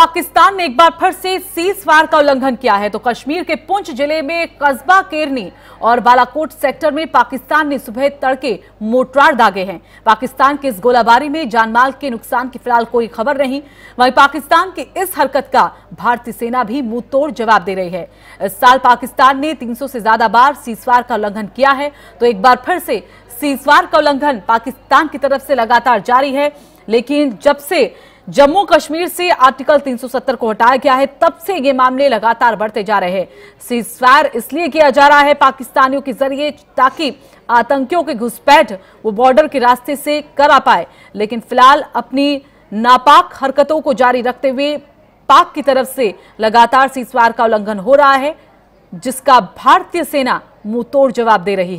पाकिस्तान ने एक बार फिर से सीज फायर का उल्लंघन किया है तो कश्मीर के पुंछ जिले में कस्बा केरनी और बालाकोट सेक्टर में पाकिस्तान ने सुबह तड़के मोटरार दागे हैं पाकिस्तान की इस गोलाबारी में जानमाल के नुकसान की फिलहाल कोई खबर नहीं वहीं पाकिस्तान की इस हरकत का भारतीय सेना भी मुंहतोड़ जवाब दे रही है इस साल पाकिस्तान ने तीन से ज्यादा बार सीजवार का उल्लंघन किया है तो एक बार फिर से सीजवार का उल्लंघन पाकिस्तान की तरफ से लगातार जारी है लेकिन जब से जम्मू कश्मीर से आर्टिकल 370 को हटाया गया है तब से ये मामले लगातार बढ़ते जा रहे हैं इसलिए किया जा रहा है पाकिस्तानियों के जरिए ताकि आतंकियों के घुसपैठ वो बॉर्डर के रास्ते से करा पाए लेकिन फिलहाल अपनी नापाक हरकतों को जारी रखते हुए पाक की तरफ से लगातार सीज का उल्लंघन हो रहा है जिसका भारतीय सेना मुंह तोड़ जवाब दे रही है